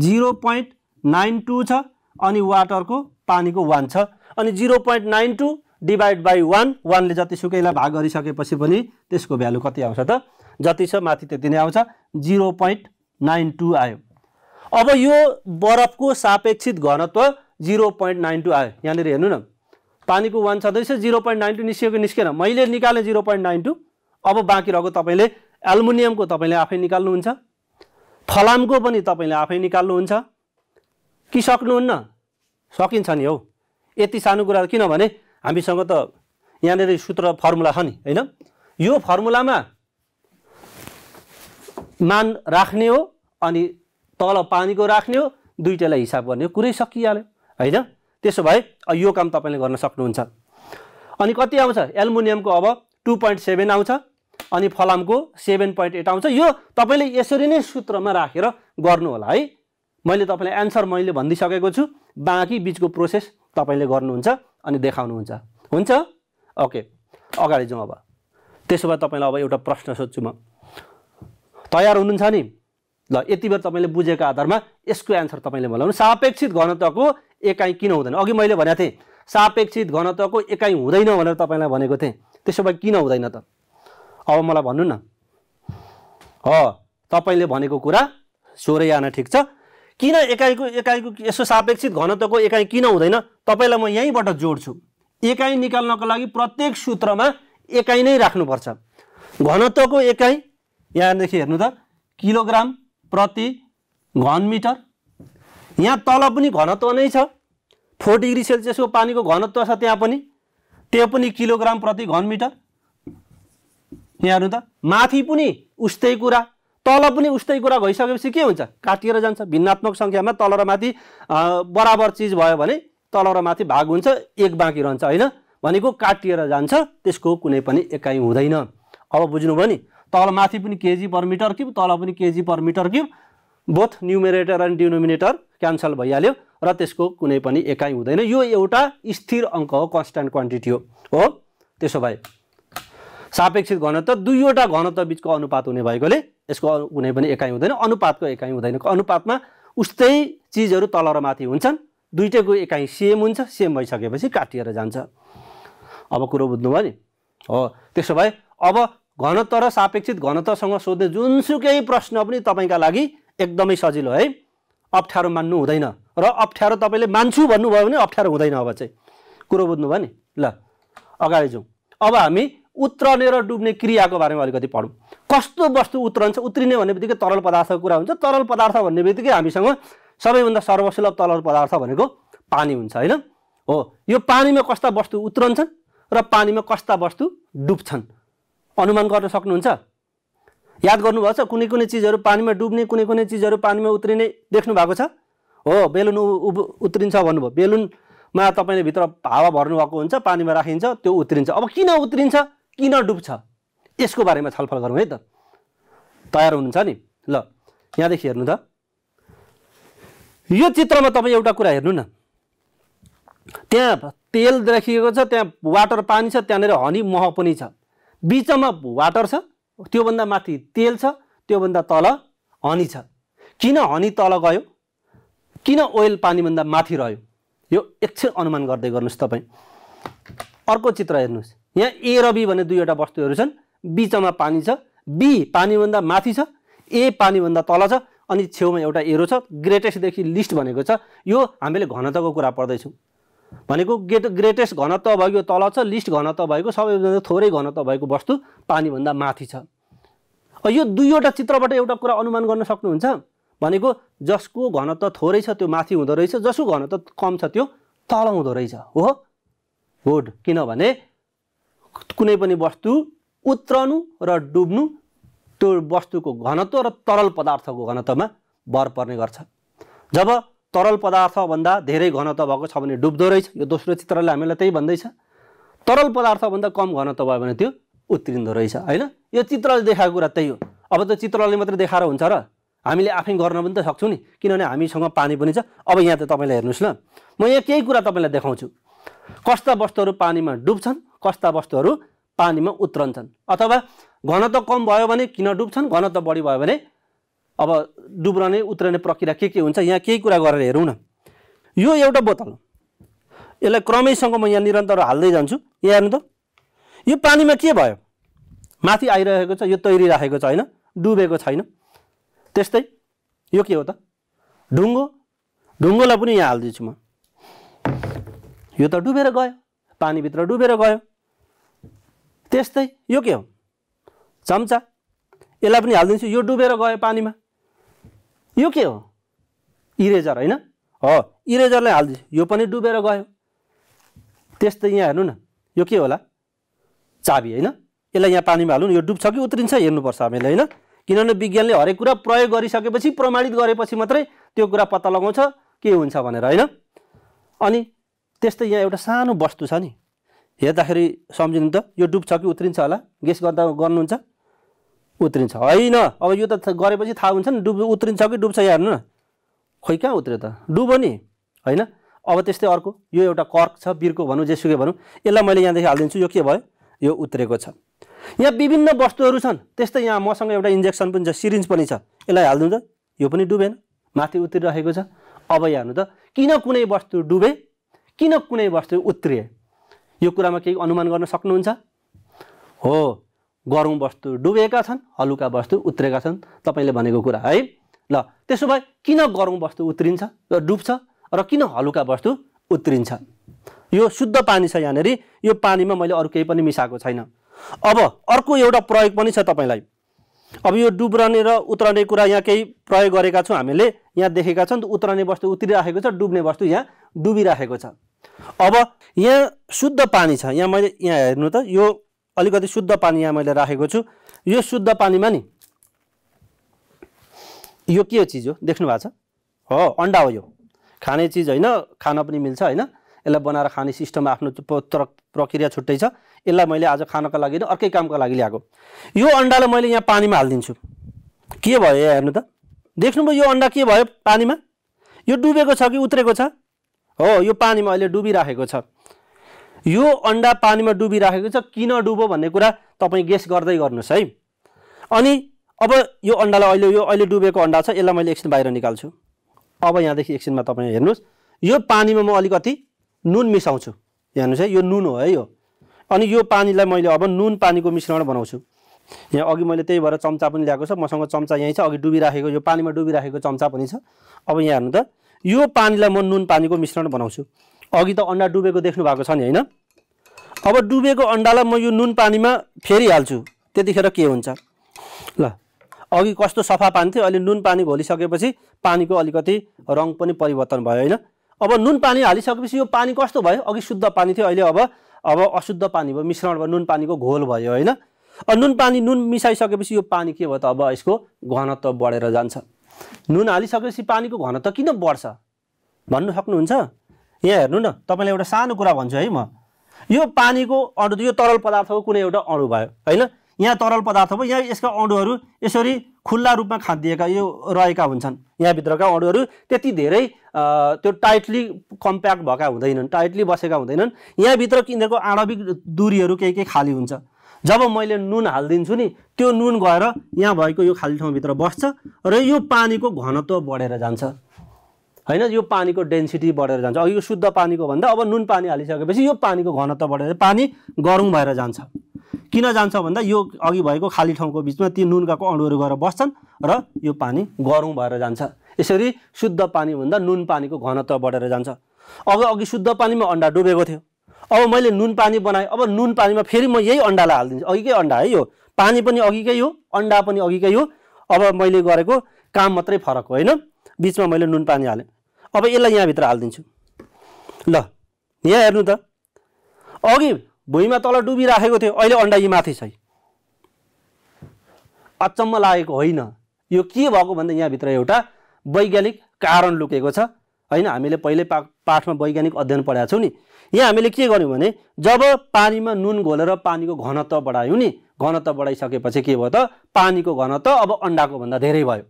जिरो पोइन्ट नाइन टू छ अनि वाटरको पानीको वान छ अनि zero point nine two divide by one वानले जतिसुकैलाई भाग गरिसकेपछि पनि त्यसको भ्यालु कति आउँछ त जति छ माथि त्यति नै आउँछ जिरो पोइन्ट नाइन टू आयो अब यो बरफको सापेक्षित घनत्व जिरो पोइन्ट नाइन टू आयो यहाँनिर हेर्नु न पानीको वान छँदैछ जिरो पोइन्ट नाइन टू निस्केको निस्केन मैले निकालेँ जिरो पोइन्ट नाइन टू अब बाँकी रहेको तपाईँले एल्मुनियमको तपाईँले आफै निकाल्नुहुन्छ फलामको पनि तपाईँले आफै निकाल्नुहुन्छ कि सक्नुहुन्न सकिन्छ नि हौ यति सानो कुरा किनभने हामीसँग त यहाँनिर सूत्र फर्मुला छ नि होइन यो फर्मुलामा मान राख्ने हो अनि तल पानीको राख्ने हो दुइटालाई हिसाब गर्ने हो कुरै सकिहाल्यो होइन त्यसो भए यो काम तपाईँले गर्न सक्नुहुन्छ अनि कति आउँछ एल्मुनियमको अब टु पोइन्ट सेभेन आउँछ अनि फलामको सेभेन पोइन्ट एट आउँछ यो तपाईँले यसरी नै सूत्रमा राखेर गर्नु होला है मैले तपाईँलाई एन्सर मैले भनिदिइसकेको छु बाँकी बिचको प्रोसेस तपाईँले गर्नुहुन्छ अनि देखाउनुहुन्छ हुन्छ ओके अगाडि जाउँ अब त्यसो भए तपाईँलाई अब एउटा प्रश्न सोध्छु म तयार हुनुहुन्छ नि ल यति बेर तपाईँले बुझेको आधारमा यसको एन्सर तपाईँले बनाउनु सापेक्षित घनत्वको एकाइ किन हुँदैन अघि मैले भनेको थिएँ सापेक्षित घनत्वको एकाइ हुँदैन भनेर तपाईँलाई भनेको थिएँ त्यसो भए किन हुँदैन त अब मलाई भन्नु न हो तपाईँले भनेको कुरा सोह्रै आना ठिक छ किन एकाइको एकाइको यसो सापेक्षित घनत्वको एकाइ किन हुँदैन तपाईँलाई म यहीँबाट जोड्छु एकाइ निकाल्नको लागि प्रत्येक सूत्रमा एकाइ नै राख्नुपर्छ घनत्वको एकाइ यहाँदेखि हेर्नु त किलोग्राम प्रति घन मिटर यहाँ तल पनि घनत्व नै छ फोर डिग्री सेल्सियसको पानीको घनत्व छ त्यहाँ पनि त्यो पनि किलोग्राम प्रति घन मिटर यहाँ हेर्नु त माथि पनि उस्तै कुरा तल पनि उस्तै कुरा भइसकेपछि के हुन्छ काटिएर जान्छ भिन्नात्मक सङ्ख्यामा तल र माथि बराबर चिज भयो भने तल र माथि भाग हुन्छ एक बाँकी रहन्छ होइन भनेको काटिएर जान्छ त्यसको कुनै पनि एकाइ हुँदैन अब बुझ्नुभयो नि तल माथि पनि केजी पर मिटर क्युब तल पनि kg per metre cube both numerator and denominator cancel भइहाल्यो र त्यसको कुनै पनि एकाइ हुँदैन यो एउटा स्थिर अङ्क हो कन्सट्यान्ट क्वान्टिटी हो हो त्यसो भए सापेक्षित घनत्व दुईवटा घनत्व बिचको अनुपात हुने भएकोले यसको कुनै पनि एकाइ हुँदैन अनुपातको एकाइ हुँदैन अनुपातमा उस्तै चिजहरू तल र माथि हुन्छन् दुइटैको एकाइ सेम हुन्छ सेम भइसकेपछि काटिएर जान्छ अब कुरो बुझ्नुभयो नि हो त्यसो भए अब घनत्व र सापेक्षित घनत्वसँग सोध्ने जुनसुकै प्रश्न पनि तपाईँका लागि एकदमै सजिलो है अप्ठ्यारो मान्नु हुँदैन र अप्ठ्यारो तपाईँले मान्छु भन्नुभयो भने अप्ठ्यारो हुँदैन अब चाहिँ कुरो बुझ्नुभयो नि ल अगाडि जाउँ अब हामी उत्रने र डुब्ने क्रियाको बारेमा अलिकति पढौँ कस्तो वस्तु उत्रन्छ उत्रिने भन्ने बित्तिकै तरल पदार्थको कुरा हुन्छ तरल पदार्थ भन्ने बित्तिकै हामीसँग सबैभन्दा सर्वसुलभ तरल पदार्थ भनेको पानी हुन्छ होइन हो यो पानीमा कस्ता वस्तु उत्रन्छन् र पानीमा कस्ता वस्तु डुब्छन् अनुमान गर्न सक्नुहुन्छ याद गर्नुभएको छ कुनै कुनै चिजहरू पानीमा डुब्ने कुनै कुनै चिजहरू पानीमा उत्रिने देख्नु भएको छ हो बेलुन उब उत्रिन्छ भन्नुभयो बेलुनमा तपाईँले भित्र हावा भर्नुभएको हुन्छ पानीमा राखिन्छ त्यो उत्रिन्छ अब किन उत्रिन्छ किन डुब्छ यसको बारेमा छलफल गरौँ है त तयार हुनुहुन्छ नि ल यहाँदेखि हेर्नु त यो चित्रमा तपाईँ एउटा कुरा हेर्नु न त्यहाँ तेल राखिएको छ त्यहाँ वाटर पानी छ त्यहाँनिर हनी मह पनि छ बिचमा वाटर छ त्योभन्दा माथि तेल छ त्योभन्दा तल हनी छ किन हनी तल गयो किन ओइल पानीभन्दा माथि रह्यो यो एकछिन अनुमान गर्दै गर्नुहोस् तपाईँ अर्को चित्र हेर्नुहोस् यहाँ ए र बी भन्ने दुईवटा वस्तुहरू छन् बिचमा पानी छ बी पानीभन्दा माथि छ ए पानीभन्दा तल छ अनि छेउमा एउटा एरो छ ग्रेटेस्टदेखि लिस्ट भनेको छ यो हामीले घनत्वको कुरा पढ्दैछौँ भनेको ग्रेट ग्रेटेस्ट घनत्व भएको तल छ लिस्ट घनत्व भएको सबैभन्दा थोरै घनत्व भएको वस्तु पानीभन्दा माथि छ यो दुईवटा चित्रबाट एउटा कुरा अनुमान गर्न सक्नुहुन्छ भनेको जसको घनत्व थोरै छ त्यो माथि हुँदो रहेछ जसको घनत्व कम छ त्यो तल हुँदो रहेछ हो गुड किनभने कुनै पनि वस्तु उत्रनु र डुब्नु त्यो वस्तुको घनत्व र तरल पदार्थको घनत्वमा भर पर्ने गर्छ जब तरल पदार्थभन्दा धेरै घनत्व भएको छ भने डुब्दो रहेछ यो दोस्रो चित्रले हामीलाई त्यही भन्दैछ तरल पदार्थभन्दा कम घनत्व भयो भने त्यो उत्रिँदो रहेछ होइन यो चित्रले देखाएको कुरा त्यही हो अब त चित्रले मात्रै देखाएर हुन्छ र हामीले आफै गर्न पनि त सक्छौँ नि किनभने हामीसँग पानी पनि छ अब यहाँ त तपाईँले हेर्नुहोस् न म यहाँ केही कुरा तपाईँलाई देखाउँछु कस्ता वस्तुहरू पानीमा डुब्छन् कस्ता वस्तुहरू पानीमा उत्रन्छन् अथवा घनत्व कम भयो भने किन डुब्छन् घनत्व बढी भयो भने अब डुब्रने उत्रने प्रक्रिया के के हुन्छ यहाँ केही कुरा गरेर हेरौँ न यो एउटा बोतल यसलाई क्रमैसँग म यहाँ निरन्तर हाल्दै जान्छु यहाँ हेर्नु त यो पानीमा के भयो माथि आइरहेको छ यो तैरिराखेको छ होइन डुबेको छैन त्यस्तै यो के हो त ढुङ्गो ढुङ्गोलाई पनि यहाँ हालिदिन्छु म यो त डुबेर गयो पानीभित्र डुबेर गयो त्यस्तै यो के हो चम्चा यसलाई पनि हालिदिन्छु यो डुबेर गयो पानीमा यो के हो इरेजर होइन हो इरेजरलाई हालिदियो यो पनि डुबेर गयो त्यस्तै यहाँ हेर्नु न यो के होला चाबी होइन यसलाई यहाँ पानीमा हालौँ यो डुब्छ कि उत्रिन्छ हेर्नुपर्छ हामीले होइन किनभने विज्ञानले हरेक कुरा प्रयोग गरिसकेपछि प्रमाणित गरेपछि मात्रै त्यो कुरा पत्ता लगाउँछ के हुन्छ भनेर होइन अनि त्यस्तै यहाँ एउटा सानो वस्तु छ नि हेर्दाखेरि सम्झिनु त यो डुब्छ कि उत्रिन्छ होला गेस गर्दा गर्नुहुन्छ उत्रिन्छ होइन अब यो त गरेपछि थाहा हुन्छ नि डुब उत्रिन्छ कि डुब्छ यहाँ हेर्नु न खोइ कहाँ उत्रियो त डुबो नि होइन अब त्यस्तै अर्को यो एउटा कर्क छ बिर्को भनौँ जेसुकै भनौँ यसलाई मैले यहाँदेखि हालिदिन्छु यो के भयो यो उत्रेको छ यहाँ विभिन्न वस्तुहरू छन् त्यस्तै यहाँ मसँग एउटा इन्जेक्सन पनि छ सिरिन्ज पनि छ यसलाई हालिदिनु त यो पनि डुबेन माथि उत्रिरहेको छ अब यहाँ हेर्नु त किन कुनै वस्तु डुबे किन कुनै वस्तु उत्रिए यो कुरामा केही अनुमान गर्न सक्नुहुन्छ हो गरौँ वस्तु डुबेका छन् हलुका वस्तु उत्रेका छन् तपाईँले भनेको कुरा है ल त्यसो भए किन गरौँ वस्तु उत्रिन्छ र डुब्छ र किन हलुका वस्तु उत्रिन्छ यो शुद्ध पानी छ यहाँनिर यो पानीमा मैले अरू केही पनि मिसाएको छैन अब अर्को एउटा प्रयोग पनि छ तपाईँलाई अब यो डुब्रने र उत्रने कुरा यहाँ केही प्रयोग गरेका छौँ हामीले यहाँ देखेका छौँ उत्रने वस्तु उत्रिराखेको छ डुब्ने वस्तु यहाँ डुबिराखेको छ अब यहाँ शुद्ध पानी छ यहाँ मैले यहाँ हेर्नु त यो अलिकति शुद्ध पानी यहाँ मैले राखेको छु यो शुद्ध पानीमा नि यो के हो चिज हो देख्नु भएको छ हो अन्डा हो यो खाने चिज होइन खान पनि मिल्छ होइन यसलाई बनाएर खाने सिस्टम आफ्नो प्रक्रिया छुट्टै छ यसलाई मैले आज खानको लागि अर्कै कामको लागि ल्याएको यो अन्डालाई मैले यहाँ पानीमा हालिदिन्छु के भयो यहाँ हेर्नु त देख्नुभयो यो अन्डा के भयो पानीमा यो डुबेको छ कि उत्रेको छ हो यो पानीमा अहिले डुबिराखेको छ यो अन्डा पानीमा डुबिराखेको छ किन डुबो भन्ने कुरा तपाईँ गेस गर्दै गर्नुहोस् है अनि अब यो अन्डालाई अहिले यो अहिले डुबेको अन्डा छ यसलाई मैले एकछिन बाहिर निकाल्छु अब यहाँदेखि एकछिनमा तपाईँ हेर्नुहोस् यो पानीमा म अलिकति नुन मिसाउँछु हेर्नुहोस् है यो नुन हो है यो अनि यो पानीलाई मैले अब नुन पानीको मिश्रण बनाउँछु यहाँ अघि मैले त्यही भएर चम्चा पनि ल्याएको छ मसँग चम्चा यहीँ छ अघि डुबिराखेको यो पानीमा डुबिराखेको चम्चा पनि छ अब यहाँ हेर्नु त यो पानीलाई म नुन पानीको मिश्रण बनाउँछु अघि त अन्डा डुबेको देख्नु भएको छ नि होइन अब डुबेको अन्डालाई म यो नुन पानीमा फेरिहाल्छु त्यतिखेर के हुन्छ ल अघि कस्तो सफा पानी थियो अहिले नुन पानी घोलिसकेपछि पानीको अलिकति रङ पनि परिवर्तन भयो होइन अब नुन पानी हालिसकेपछि यो पानी कस्तो भयो अघि शुद्ध पानी थियो अहिले अब अब अशुद्ध पानी भयो मिश्रण भयो नुन पानीको घोल भयो होइन नुन पानी नुन मिसाइसकेपछि यो पानी के भयो त अब यसको घनत्व बढेर जान्छ नुन हालिसकेपछि पानीको घनत्व किन बढ्छ भन्नु सक्नुहुन्छ यहाँ हेर्नु न तपाईँलाई एउटा सानो कुरा भन्छु है म यो पानीको अणु यो तरल पदार्थको कुनै एउटा अणु भयो होइन यहाँ तरल पदार्थ भयो यहाँ यसका अणुहरू यसरी खुल्ला रूपमा खाँदिएका यो रहेका हुन्छन् यहाँभित्रका अणुहरू त्यति धेरै त्यो टाइटली कम्प्याक्ट भएका हुँदैनन् टाइटली बसेका हुँदैनन् यहाँभित्र यिनीहरूको आणविक दुरीहरू केही केही खाली हुन्छ जब मैले नुन हालिदिन्छु नि त्यो नुन गएर यहाँ भएको यो खाली ठाउँभित्र बस्छ र यो पानीको घनत्व बढेर जान्छ होइन यो पानीको डेन्सिटी बढेर जान्छ अघि यो शुद्ध पानीको भन्दा अब नुन पानी हालिसकेपछि यो पानीको घनत्व बढेर पानी गरौँ भएर जान्छ किन जान्छ भन्दा यो अघि भएको खाली ठाउँको बिचमा ती नुनकाको अणुहरू गएर बस्छन् र यो पानी गरौँ भएर जान्छ यसरी शुद्ध पानीभन्दा नुन पानीको घनत्व बढेर जान्छ अब अघि शुद्ध पानीमा अन्डा डुबेको थियो अब मैले नुन पानी बनाएँ अब नुन पानीमा फेरि म यही अन्डालाई हालिदिन्छु अघिकै अन्डा है यो पानी पनि अघिकै हो अन्डा पनि अघिकै हो अब मैले गरेको काम मात्रै फरक हो होइन बिचमा मैले नुन पानी हालेँ अब यसलाई यहाँभित्र हालिदिन्छु ल यहाँ हेर्नु त अघि भुइँमा तल डुबिराखेको थियो अहिले अन्डा यी माथि छ अचम्म लागेको होइन यो के भएको भन्दा यहाँभित्र एउटा वैज्ञानिक कारण लुकेको छ होइन हामीले पहिल्यै पा पाठमा वैज्ञानिक अध्ययन पढाएको छौँ नि यहाँ हामीले के गर्यौँ भने जब पानीमा नुन घोलेर पानीको घनत्व बढायौँ नि घनत्व बढाइसकेपछि के भयो त पानीको घनत्व अब अन्डाको भन्दा धेरै भयो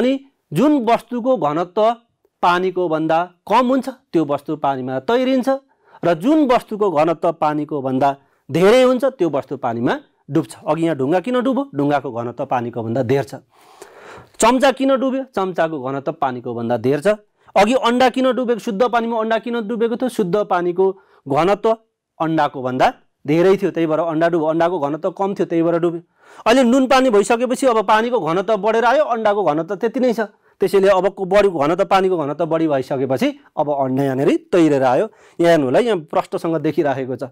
अनि जुन वस्तुको घनत्व पानीको भन्दा कम हुन्छ त्यो वस्तु पानीमा तैरिन्छ र जुन वस्तुको घनत्व पानीको भन्दा धेरै हुन्छ त्यो वस्तु पानीमा डुब्छ अघि यहाँ ढुङ्गा किन डुब्यो ढुङ्गाको घनत्व पानीको भन्दा धेर छ चम्चा किन डुब्यो चम्चाको घनत्व पानीको भन्दा धेर छ अघि अन्डा किन डुबेको शुद्ध पानीमा अन्डा किन डुबेको थियो शुद्ध पानीको घनत्व अन्डाको भन्दा धेरै थियो त्यही भएर अन्डा डुब्यो अन्डाको घनत्व कम थियो त्यही भएर डुब्यो अहिले नुन पानी भइसकेपछि अब पानीको घनत्व बढेर आयो अन्डाको घनत्व त्यति नै छ त्यसैले अबको बढी घन त पानीको घनत्व त बढी भइसकेपछि अब अन्डा यहाँनिर तैरेर आयो यहाँ हेर्नु होला यहाँ प्रष्टसँग देखिराखेको छ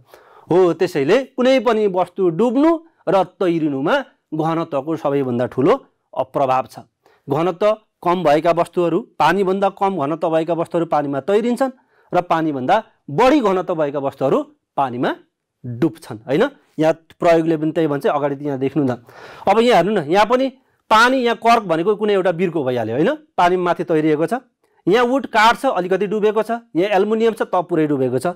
हो त्यसैले कुनै पनि वस्तु डुब्नु र तैरिनुमा घनत्वको सबैभन्दा ठुलो प्रभाव छ घनत्व कम भएका वस्तुहरू पानीभन्दा कम घनत्व भएका वस्तुहरू पानीमा तैरिन्छन् र पानीभन्दा बढी घनत्व भएका वस्तुहरू पानीमा डुब्छन् होइन यहाँ प्रयोगले पनि त्यही भन्छ अगाडि यहाँ देख्नु न अब यहाँ हेर्नु न यहाँ पनि पानी यहाँ कर्क भनेको कुनै एउटा बिर्को भइहाल्यो होइन पानी माथि तैरिएको छ यहाँ वुड काठ छ अलिकति डुबेको छ यहाँ एल्मुनियम छ त पुरै डुबेको छ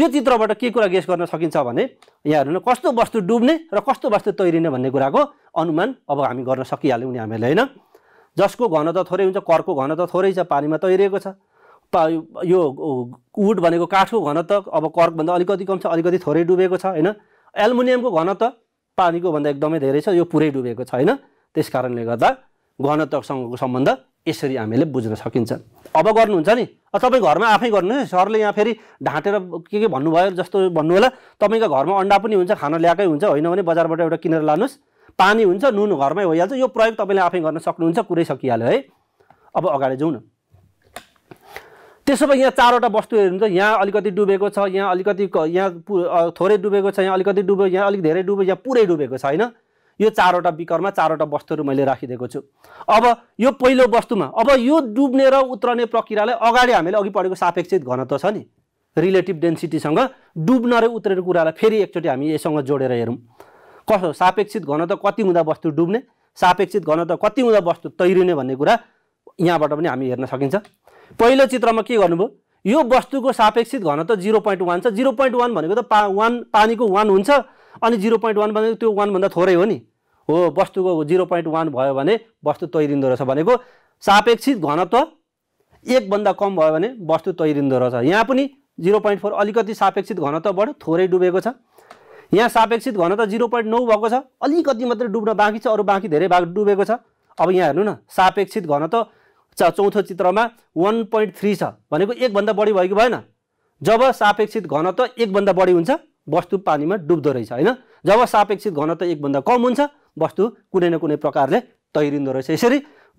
यो चित्रबाट के कुरा गेस गर्न सकिन्छ भने यहाँ हेर्नु कस्तो वस्तु डुब्ने र कस्तो वस्तु तैरिने भन्ने कुराको अनुमान अब हामी गर्न सकिहाल्यौँ नि हामीले होइन जसको घन त थोरै हुन्छ घन त थोरै छ पानीमा तैरिएको छ यो वुड भनेको काठको घन त अब कर्कभन्दा अलिकति कम छ अलिकति थोरै डुबेको छ होइन एल्मुनियमको घन त पानीको भन्दा एकदमै धेरै छ यो पुरै डुबेको छ होइन त्यस कारणले गर्दा गणतसँगको सम्बन्ध यसरी हामीले बुझ्न सकिन्छ अब गर्नुहुन्छ नि तपाईँ घरमा आफै गर्नु सरले यहाँ फेरि ढाँटेर के के भन्नुभयो जस्तो भन्नु होला तपाईँको घरमा अन्डा पनि हुन्छ खाना ल्याएकै हुन्छ होइन भने बजारबाट एउटा किनेर लानुहोस् पानी हुन्छ नुन घरमै भइहाल्छ यो प्रयोग तपाईँले आफै गर्न सक्नुहुन्छ कुरै सकिहाल्यो है अब अगाडि जाउँ न त्यसो भए यहाँ चारवटा वस्तु हेर्नुहुन्छ यहाँ अलिकति डुबेको छ यहाँ अलिकति यहाँ थोरै डुबेको छ यहाँ अलिकति डुब्यो यहाँ अलिक धेरै डुब्यो यहाँ पुरै डुबेको छ होइन यो चारवटा विकरमा चारवटा वस्तुहरू मैले राखिदिएको छु अब यो पहिलो वस्तुमा अब यो डुब्ने र उत्रने प्रक्रियालाई अगाडि हामीले अघि पढेको सापेक्षित घनत्व छ नि रिलेटिभ डेन्सिटीसँग डुब्न र उत्रेर कुरालाई फेरि एकचोटि हामी यससँग जोडेर हेरौँ कसो सापेक्षित घनत्व कति हुँदा वस्तु डुब्ने सापेक्षित घनत्व कति हुँदा वस्तु तैरिने भन्ने कुरा यहाँबाट पनि हामी हेर्न सकिन्छ पहिलो चित्रमा के गर्नुभयो यो वस्तुको सापेक्षित घनत्व जिरो पोइन्ट वान छ जिरो पोइन्ट वान भनेको त पा वान पानीको वान हुन्छ अनि जिरो पोइन्ट वान भनेको त्यो वानभन्दा थोरै हो नि हो वस्तुको जिरो पोइन्ट वान भयो भने वस्तु तैरिँदो रहेछ भनेको सापेक्षित घनत्व एकभन्दा कम भयो भने वस्तु तैरिँदो रहेछ यहाँ पनि जिरो पोइन्ट फोर अलिकति सापेक्षित घनत्व बढ्यो थोरै डुबेको छ यहाँ सापेक्षित घनत्व जिरो पोइन्ट नौ भएको छ अलिकति मात्रै डुब्न बाँकी छ अरू बाँकी धेरै भाग डुबेको छ अब यहाँ हेर्नु न सापेक्षित घनत्व चौथो चित्रमा वान पोइन्ट थ्री छ भनेको एकभन्दा बढी भएको भएन जब सापेक्षित घनत्व एकभन्दा बढी हुन्छ वस्तु पानीमा डुब्दो रहेछ होइन जब सापेक्षित घनत्व एकभन्दा कम हुन्छ वस्तु कुनै न कुनै प्रकारले तैरिँदो रहेछ यसरी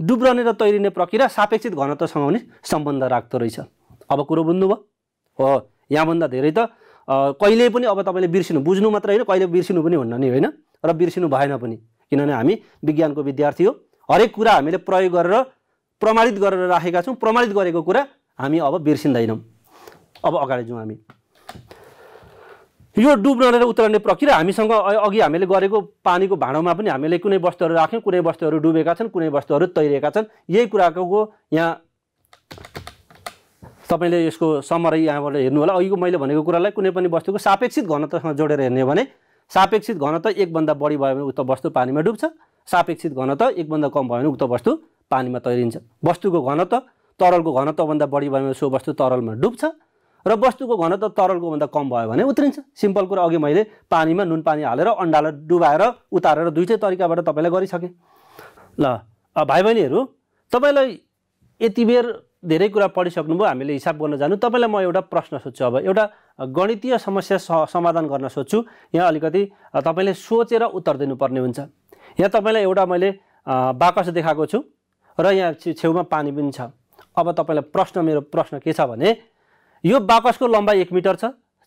डुब्रने र तैरिने प्रक्रिया सापेक्षित घनत्वसँग पनि सम्बन्ध राख्दो रहेछ अब कुरो बुझ्नुभयो हो यहाँभन्दा धेरै त कहिले पनि अब तपाईँले बिर्सिनु बुझ्नु मात्रै होइन कहिले बिर्सिनु पनि हुन्न नि होइन र बिर्सिनु भएन पनि किनभने हामी विज्ञानको विद्यार्थी हो हरेक कुरा हामीले प्रयोग गरेर प्रमाणित गरेर राखेका छौँ प्रमाणित गरेको कुरा हामी अब बिर्सिँदैनौँ अब अगाडि जाउँ हामी यो र उत्रने प्रक्रिया हामीसँग अघि हामीले गरेको पानीको भाँडोमा पनि हामीले कुनै वस्तुहरू राख्यौँ कुनै वस्तुहरू डुबेका छन् कुनै वस्तुहरू तैरिएका छन् यही कुराको यहाँ तपाईँले यसको समर यहाँबाट हेर्नु होला अघिको मैले भनेको कुरालाई कुनै पनि वस्तुको सापेक्षित घनत्वसँग जोडेर हेर्ने भने सापेक्षित घनत्व एकभन्दा बढी भयो भने उक्त वस्तु पानीमा डुब्छ सापेक्षित घनत्व एकभन्दा कम भयो भने उक्त वस्तु पानीमा तैरिन्छ वस्तुको घनत्व तरलको घनत्वभन्दा बढी भयो भने सो वस्तु तरलमा डुब्छ र वस्तुको घनत्व तरलको भन्दा कम भयो भने उत्रिन्छ सिम्पल कुरा अघि मैले पानीमा नुन पानी हालेर अन्डालाई डुबाएर उतारेर दुइटै तरिकाबाट तपाईँलाई गरिसकेँ ल भाइ बहिनीहरू तपाईँलाई यति बेर धेरै कुरा पढिसक्नुभयो हामीले हिसाब गर्न जानु तपाईँलाई म एउटा प्रश्न सोध्छु अब एउटा गणितीय समस्या समाधान गर्न सोध्छु यहाँ अलिकति तपाईँले सोचेर उत्तर दिनुपर्ने हुन्छ यहाँ तपाईँलाई एउटा मैले बाकस देखाएको छु र यहाँ छेउमा पानी पनि छ अब तपाईँलाई प्रश्न मेरो प्रश्न के छ भने यो बाकसको लम्बाइ एक मिटर छ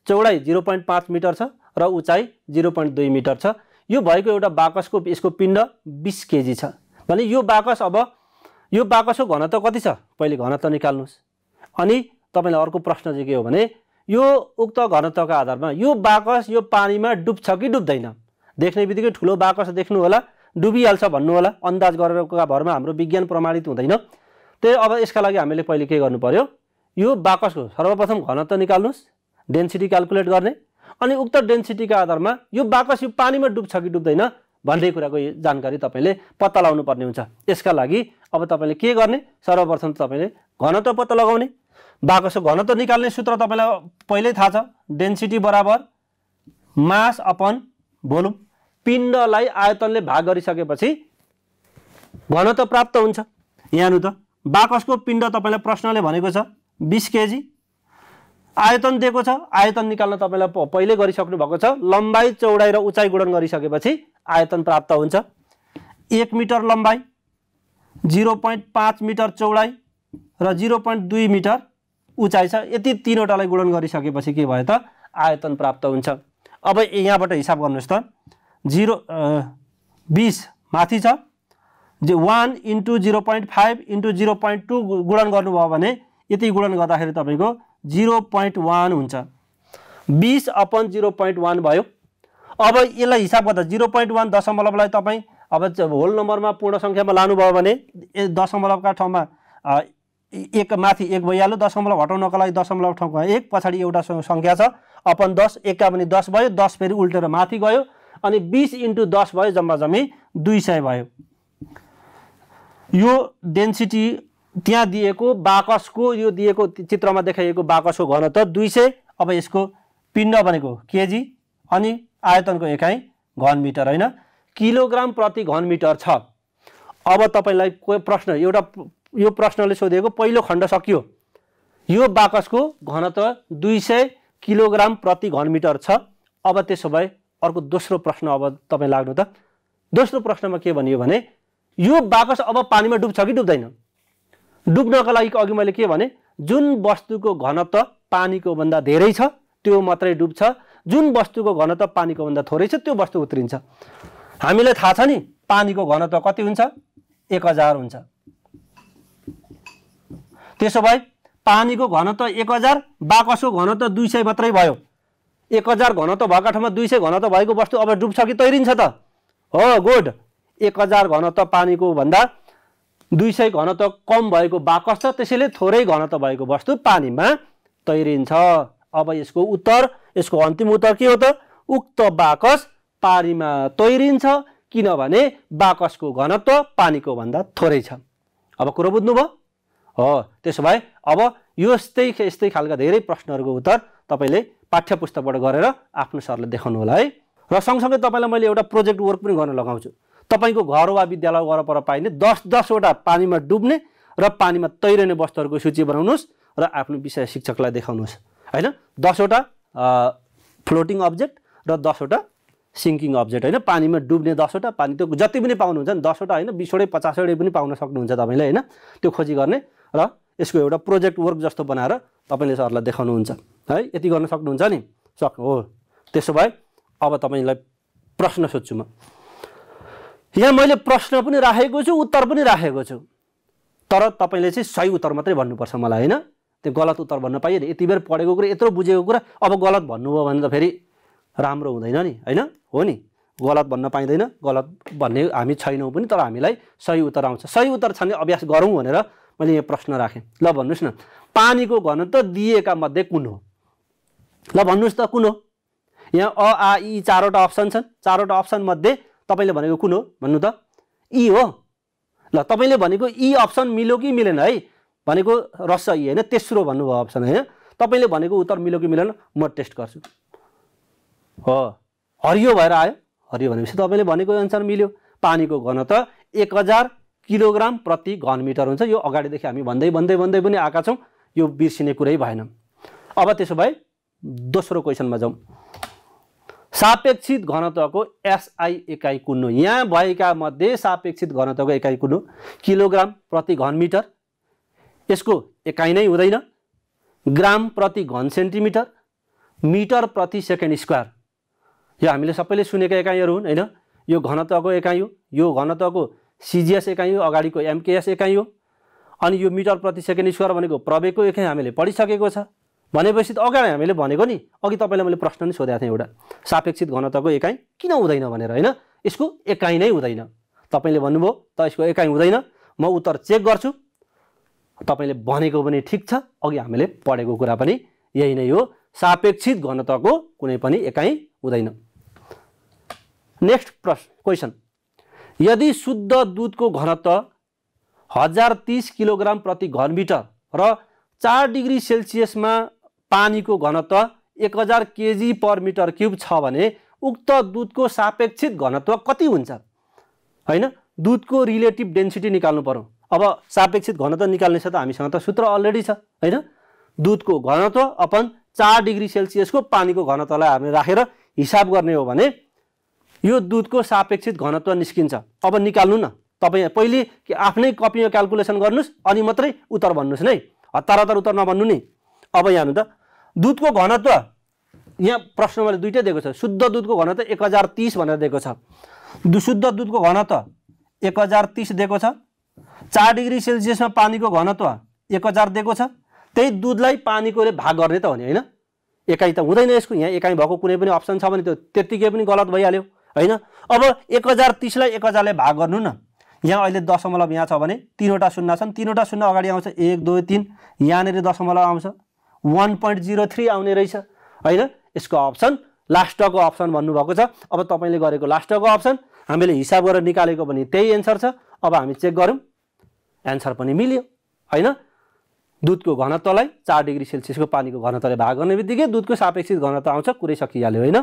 चौडाइ जिरो पोइन्ट पाँच मिटर छ र उचाइ जिरो पोइन्ट दुई मिटर छ यो भएको एउटा बाकसको यसको पिण्ड बिस केजी छ भने यो बाकस अब यो बाकसको घनत्व कति छ पहिले घनत्व निकाल्नुहोस् अनि तपाईँलाई अर्को प्रश्न चाहिँ के हो भने यो उक्त घनत्वको आधारमा यो बाकस यो पानीमा डुब्छ कि डुब्दैन देख्ने बित्तिकै ठुलो बाकस देख्नु होला डुबिहाल्छ भन्नु होला अन्दाज गरेरको भरमा हाम्रो विज्ञान प्रमाणित हुँदैन त्यही अब यसका लागि हामीले पहिले के गर्नु पऱ्यो यो बाकसको सर्वप्रथम घनत्व निकाल्नुहोस् डेन्सिटी क्यालकुलेट गर्ने अनि उक्त डेन्सिटीका आधारमा यो बाकस यो पानीमा डुब्छ कि डुब्दैन भन्ने कुराको जानकारी तपाईँले पत्ता लगाउनु पर्ने हुन्छ यसका लागि अब तपाईँले के गर्ने सर्वप्रथम तपाईँले घनत्व पत्ता लगाउने बाकसको घनत्व निकाल्ने सूत्र तपाईँलाई पहिल्यै थाहा छ डेन्सिटी बराबर मास अपन भोलुम पिण्डलाई आयतनले भाग गरिसकेपछि घनत्व प्राप्त हुन्छ यहाँनिर त बाकसको पिण्ड तपाईँलाई प्रश्नले भनेको छ बिस केजी आयतन दिएको छ आयतन निकाल्न तपाईँलाई पहिल्यै गरिसक्नु भएको छ लम्बाइ चौडाइ र उचाइ गुणन गरिसकेपछि आयतन प्राप्त हुन्छ एक मिटर लम्बाइ जिरो पोइन्ट पाँच मिटर चौडाइ र जिरो पोइन्ट दुई मिटर उचाइ छ यति तिनवटालाई गुणन गरिसकेपछि के भयो त आयतन प्राप्त हुन्छ अब यहाँबाट हिसाब गर्नुहोस् त जिरो बिस माथि छ one into zero point five into zero point two गुणन गर्नुभयो भने यति गुणन गर्दाखेरि तपाईँको जिरो पोइन्ट वान हुन्छ बिस अपन जिरो पोइन्ट वान भयो अब यसलाई हिसाब गर्दा जिरो पोइन्ट वान दशमलवलाई तपाईँ अब होल नम्बरमा पूर्ण सङ्ख्यामा लानुभयो भने दशमलवका ठाउँमा एक माथि एक भइहाल्यो दशमलव हटाउनको लागि दशमलव ठाउँको एक पछाडि एउटा सङ्ख्या छ अपन दस एक्का पनि दस भयो दस फेरि उल्टेर माथि गयो अनि बिस इन्टु दस भयो जम्मा जम्मी दुई सय भयो यो डेन्सिटी त्यहाँ दिएको बाकसको यो दिएको चित्रमा देखाइएको बाकसको घनत्व दुई सय अब यसको पिण्ड भनेको केजी अनि आयतनको एकाइ घन मिटर होइन किलोग्राम प्रति घन मिटर छ अब तपाईँलाई कोही प्रश्न एउटा यो प्रश्नले सोधेको पहिलो खण्ड सकियो यो बाकसको घनत्व दुई सय किलोग्राम प्रति घन मिटर छ अब त्यसो भए अर्को दोस्रो प्रश्न अब तपाईँ लाग्नु त दोस्रो प्रश्नमा के भनियो भने यो बाकस अब पानीमा डुब्छ कि डुब्दैन डुब्नको लागि अघि मैले के भने जुन वस्तुको घनत्व पानीको भन्दा धेरै छ त्यो मात्रै डुब्छ जुन वस्तुको घनत्व पानीको भन्दा थोरै छ त्यो वस्तु उत्रिन्छ हामीलाई थाहा छ नि पानीको घनत्व कति हुन्छ एक हजार हुन्छ त्यसो भए पानीको घनत्व एक हजार बाकसको घनत्व दुई सय मात्रै भयो एक हजार घनत्व भएको ठाउँमा दुई सय घनत्व भएको वस्तु अब डुब्छ कि तैरिन्छ त हो गुड एक हजार घनत्व पानीको भन्दा दुई सय घनत्व कम भएको बाकस छ त्यसैले थोरै घनत्व भएको वस्तु पानीमा तैरिन्छ अब यसको उत्तर यसको अन्तिम उत्तर के हो त उक्त बाकस पानीमा तैरिन्छ किनभने बाकसको घनत्व पानीको भन्दा थोरै छ अब कुरो बुझ्नुभयो हो त्यसो भए अब यो यस्तै यस्तै खालका धेरै प्रश्नहरूको उत्तर तपाईँले पाठ्य पुस्तकबाट गरेर आफ्नो सरले देखाउनु होला है र सँगसँगै तपाईँलाई मैले एउटा प्रोजेक्ट वर्क पनि गर्न लगाउँछु तपाईँको घर वा विद्यालय वरपर पाइने दस दसवटा पानीमा डुब्ने र पानीमा तैरने वस्तुहरूको सूची बनाउनुहोस् र आफ्नो विषय शिक्षकलाई देखाउनुहोस् होइन दसवटा फ्लोटिङ अब्जेक्ट र दसवटा सिङ्किङ अब्जेक्ट होइन पानीमा डुब्ने दसवटा पानी त्यो जति पनि पाउनुहुन्छ नि दसवटा होइन बिसवटै पचासवटै पनि पाउन सक्नुहुन्छ तपाईँले होइन त्यो खोजी गर्ने र यसको एउटा प्रोजेक्ट वर्क जस्तो बनाएर तपाईँले सरलाई देखाउनुहुन्छ है यति गर्न सक्नुहुन्छ नि सक्नु हो त्यसो भए अब तपाईँलाई प्रश्न सोध्छु म यहाँ मैले प्रश्न पनि राखेको छु उत्तर पनि राखेको छु तर तपाईँले चाहिँ सही उत्तर मात्रै भन्नुपर्छ मलाई होइन त्यो गलत उत्तर भन्न पाइएन नि यति बेर पढेको कुरा यत्रो बुझेको कुरा अब गलत भन्नुभयो भने त फेरि राम्रो हुँदैन नि होइन हो नि गलत भन्न पाइँदैन गलत भन्ने हामी छैनौँ पनि तर हामीलाई सही उत्तर आउँछ सही उत्तर छ भने अभ्यास गरौँ भनेर मैले यहाँ प्रश्न राखेँ ल भन्नुहोस् न पानीको घनत्व दिएका मध्ये कुन हो ल भन्नुहोस् त कुन हो यहाँ अ आ यी चारवटा अप्सन छन् चारवटा अप्सनमध्ये तपाईँले भनेको कुन हो भन्नु त ई e हो ल तपाईँले भनेको ई e अप्सन मिल्यो कि मिलेन है भनेको रस ई होइन तेस्रो भन्नुभयो अप्सन होइन तपाईँले भनेको उत्तर मिल्यो कि मिलेन म टेस्ट गर्छु हो हरियो भएर आयो हरियो भनेपछि तपाईँले भनेको एन्सर मिल्यो पानीको घनत्व एक हजार किलोग्राम प्रति घन मिटर हुन्छ यो अगाडिदेखि हामी भन्दै भन्दै भन्दै पनि आएका छौँ यो बिर्सिने कुरै भएन अब त्यसो भए दोस्रो क्वेसनमा जाउँ सापेक्षित घनत्वको एसआई एकाइ कुन्नु यहाँ भएका मध्ये सापेक्षित घनत्वको एकाइ कुन्नु किलोग्राम प्रति घन मिटर यसको एकाइ नै हुँदैन ग्राम प्रति घन सेन्टिमिटर मिटर प्रति सेकेन्ड स्क्वायर यो हामीले सबैले सुनेका एकाइहरू हुन् होइन यो घनत्वको एकाइ हो यो घनत्वको सिजिएस एकाइ हो अगाडिको एमकेएस एकाइ हो अनि यो मिटर प्रति सेकेन्ड स्क्वायर भनेको प्रवेगको एकाइ हामीले पढिसकेको छ भनेपछि त अगाडि हामीले भनेको नि अघि तपाईँलाई मैले प्रश्न नै सोधेको थिएँ एउटा सापेक्षित घनत्वको एकाइ किन हुँदैन भनेर होइन यसको एकाइ नै हुँदैन तपाईँले भन्नुभयो त यसको एकाइ हुँदैन म उत्तर चेक गर्छु तपाईँले भनेको पनि ठिक छ अघि हामीले पढेको कुरा पनि यही नै हो सापेक्षित घनत्वको कुनै पनि एकाइ हुँदैन नेक्स्ट प्रश्न क्वेसन यदि शुद्ध दुधको घनत्व हजार तिस किलोग्राम प्रति घनमिटर र चार डिग्री सेल्सियसमा पानीको घनत्व एक हजार केजी पर मिटर क्युब छ भने उक्त दुधको सापेक्षित घनत्व कति हुन्छ होइन दुधको रिलेटिभ डेन्सिटी निकाल्नु पऱ्यो अब सापेक्षित घनत्व निकाल्ने छ त हामीसँग त सूत्र अलरेडी छ होइन दुधको घनत्व अपन चार डिग्री सेल्सियसको पानीको घनत्वलाई हामीले राखेर हिसाब गर्ने हो भने यो दुधको सापेक्षित घनत्व निस्किन्छ अब निकाल्नु न तपाईँ पहिले कि आफ्नै कपीमा क्यालकुलेसन गर्नुहोस् अनि मात्रै उत्तर भन्नुहोस् नै हतार हतार उत्तर नभन्नु नि अब यहाँ त दुधको घनत्व यहाँ प्रश्न मैले दुइटै दिएको छ शुद्ध दुधको घनत्व एक हजार तिस भनेर दिएको छ शुद्ध दुधको घनत्व एक हजार तिस दिएको छ चार डिग्री सेल्सियसमा पानीको घनत्व एक हजार दिएको छ त्यही दुधलाई पानीकोले भाग गर्ने त हो नि होइन एकाइ त हुँदैन यसको यहाँ एकाइ भएको कुनै पनि अप्सन छ भने त्यो त्यत्तिकै पनि गलत भइहाल्यो होइन अब एक हजार तिसलाई एक हजारले भाग गर्नु न यहाँ अहिले दशमलव यहाँ छ भने तिनवटा सुन्ना छन् तिनवटा सुन्ना अगाडि आउँछ एक दुई तिन यहाँनिर दशमलव आउँछ वान पोइन्ट जिरो थ्री आउने रहेछ होइन यसको अप्सन लास्टको अप्सन भन्नुभएको छ अब तपाईँले गरेको लास्टको अप्सन हामीले हिसाब गरेर निकालेको भने त्यही एन्सर छ अब हामी चेक गरौँ एन्सर पनि मिल्यो होइन दुधको घनत्वलाई चार डिग्री सेल्सियसको पानीको घनत्वले भाग गर्ने बित्तिकै दुधको सापेक्षित घनत्व आउँछ कुरै सकिहाल्यो होइन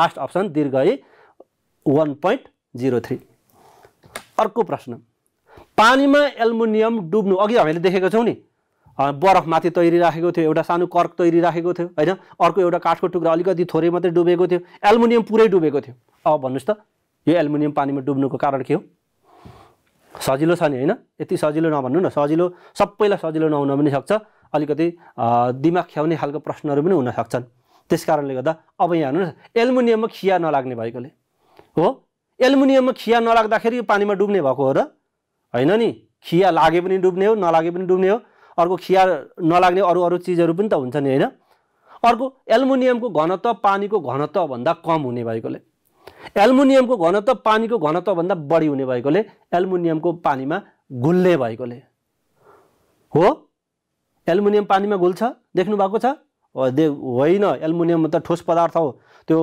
लास्ट अप्सन दीर्घ A one point zero three अर्को प्रश्न पानीमा एल्मुनियम डुब्नु अघि हामीले देखेको छौँ नि माथि तैरिराखेको थियो एउटा सानो कर्क तैरिराखेको थियो होइन अर्को एउटा काठको टुक्रा अलिकति थोरै मात्रै डुबेको थियो एल्मुनियम पुरै डुबेको थियो अब भन्नुहोस् त यो एल्मुनियम पानीमा डुब्नुको कारण के हो सजिलो छ नि होइन यति सजिलो नभन्नु न सजिलो सबैलाई सजिलो नहुन पनि सक्छ अलिकति दिमाग ख्याउने खालको प्रश्नहरू पनि हुन सक्छन् त्यस कारणले गर्दा अब यहाँ हेर्नुहोस् एल्मुनियममा खिया नलाग्ने भएकोले हो एल्मुनियममा खिया नलाग्दाखेरि पानीमा डुब्ने भएको हो र होइन नि खिया लागे पनि डुब्ने हो नलागे पनि डुब्ने हो अर्को खिया नलाग्ने अरू अरू चिजहरू पनि त हुन्छ नि होइन अर्को एल्मुनियमको घनत्व पानीको घनत्वभन्दा कम हुने भएकोले एल्मुनियमको घनत्व पानीको घनत्वभन्दा बढी हुने भएकोले एल्मुनियमको पानीमा घुल्ने भएकोले हो एल्मुनियम पानीमा घुल्छ देख्नु भएको छ होइन एल्मुनियम त ठोस पदार्थ हो त्यो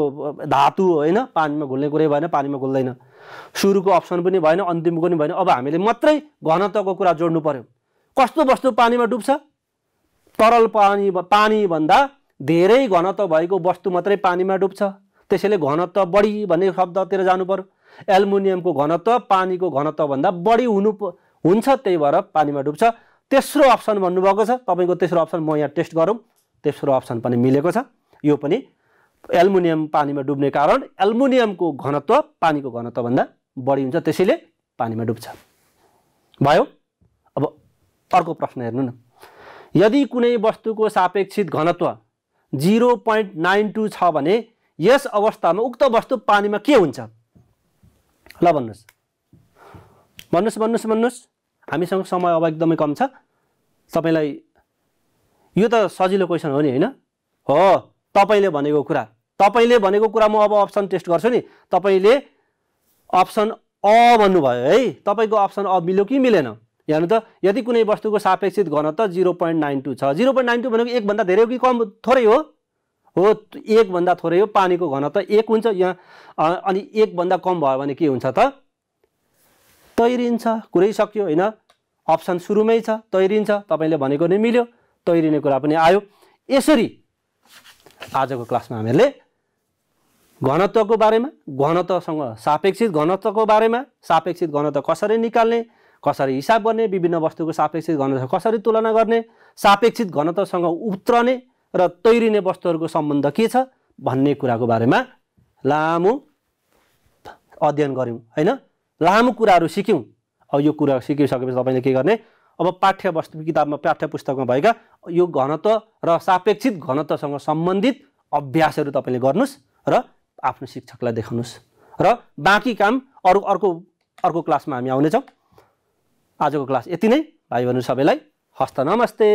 धातु होइन पानीमा घुल्ने कुरै भएन पानीमा घुल्दैन सुरुको अप्सन पनि भएन अन्तिमको पनि भएन अब हामीले मात्रै घनत्वको कुरा जोड्नु पऱ्यो कस्तो वस्तु पानीमा डुब्छ तरल पानी पानीभन्दा धेरै घनत्व भएको वस्तु मात्रै पानीमा डुब्छ त्यसैले घनत्व बढी भन्ने शब्दतिर जानु पर्यो एल्मुनियमको घनत्व पानीको घनत्वभन्दा बढी हुनु हुन्छ त्यही भएर पानीमा डुब्छ तेस्रो अप्सन भन्नुभएको छ तपाईँको तेस्रो अप्सन म यहाँ टेस्ट गरौँ तेस्रो अप्सन पनि मिलेको छ यो पनि एल्मुनियम पानीमा डुब्ने कारण एल्मुनियमको घनत्व पानीको घनत्वभन्दा बढी हुन्छ त्यसैले पानीमा डुब्छ भयो अर्को प्रश्न हेर्नु न यदि कुनै वस्तुको सापेक्षित घनत्व जिरो पोइन्ट नाइन टू छ भने यस अवस्थामा उक्त वस्तु पानीमा के हुन्छ ल भन्नुहोस् भन्नुहोस् भन्नुहोस् भन्नुहोस् हामीसँग समय अब एकदमै कम छ तपाईँलाई यो त सजिलो क्वेसन हो नि होइन हो तपाईँले भनेको कुरा तपाईँले भनेको कुरा म अब अप्सन टेस्ट गर्छु नि तपाईँले अप्सन अ भन्नुभयो है तपाईँको अप्सन अ मिल्यो कि मिलेन हेर्नु त यदि कुनै वस्तुको सापेक्षित घनत्व जिरो पोइन्ट नाइन टू छ जिरो पोइन्ट नाइन टू भनेको एकभन्दा धेरै हो कि कम थोरै हो हो एकभन्दा थोरै हो पानीको घनत्व एक हुन्छ यहाँ अनि एकभन्दा कम भयो भने के हुन्छ त तैरिन्छ कुरै सक्यो होइन अप्सन सुरुमै छ तैरिन्छ तपाईँले भनेको नै मिल्यो तैरिने कुरा पनि आयो यसरी आजको क्लासमा हामीहरूले घनत्वको बारेमा घनत्वसँग सापेक्षित घनत्वको बारेमा सापेक्षित घनत्व कसरी निकाल्ने कसरी हिसाब गर्ने विभिन्न वस्तुको सापेक्षित घनत्व कसरी तुलना गर्ने सापेक्षित घनत्वसँग उत्रने र तैरिने वस्तुहरूको सम्बन्ध के छ भन्ने कुराको बारेमा लामो अध्ययन गऱ्यौँ होइन लामो कुराहरू सिक्यौँ अब यो कुरा सिकिसकेपछि तपाईँले के गर्ने अब पाठ्य वस्तु किताबमा पाठ्य पुस्तकमा भएका यो घनत्व र सापेक्षित घनत्वसँग सम्बन्धित अभ्यासहरू तपाईँले गर्नुहोस् र आफ्नो शिक्षकलाई देखाउनुहोस् र बाँकी काम अरू अर्को अर्को क्लासमा हामी आउनेछौँ आजको क्लास यति नै भाइ बहिनी सबैलाई हस्त नमस्ते